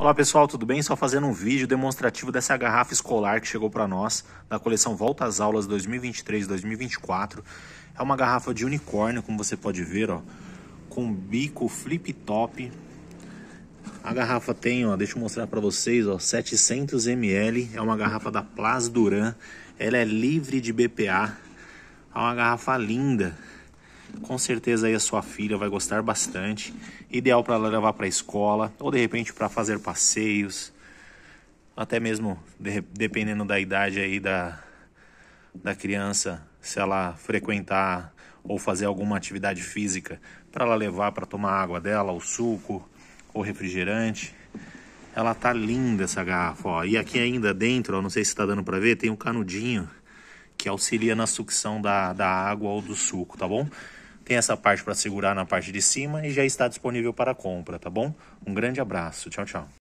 Olá pessoal, tudo bem? Só fazendo um vídeo demonstrativo dessa garrafa escolar que chegou para nós da coleção Volta às Aulas 2023-2024. É uma garrafa de unicórnio, como você pode ver, ó, com bico flip top. A garrafa tem, ó, deixa eu mostrar para vocês, ó, 700 ml. É uma garrafa da Plas Duran. Ela é livre de BPA. É uma garrafa linda. Com certeza aí a sua filha vai gostar bastante. Ideal para ela levar para a escola ou de repente para fazer passeios. Até mesmo de, dependendo da idade aí da, da criança, se ela frequentar ou fazer alguma atividade física para ela levar para tomar água dela, o suco ou refrigerante. Ela tá linda essa garrafa, ó. E aqui ainda dentro, ó, não sei se está dando para ver, tem um canudinho que auxilia na sucção da, da água ou do suco, tá bom? Tem essa parte para segurar na parte de cima e já está disponível para compra, tá bom? Um grande abraço, tchau, tchau.